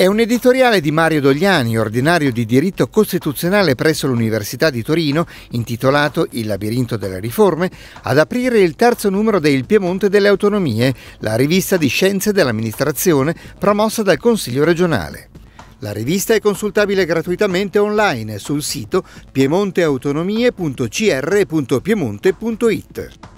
È un editoriale di Mario Dogliani, ordinario di diritto costituzionale presso l'Università di Torino, intitolato Il labirinto delle riforme, ad aprire il terzo numero del Piemonte delle autonomie, la rivista di scienze dell'amministrazione promossa dal Consiglio regionale. La rivista è consultabile gratuitamente online sul sito piemonteautonomie.cr.piemonte.it.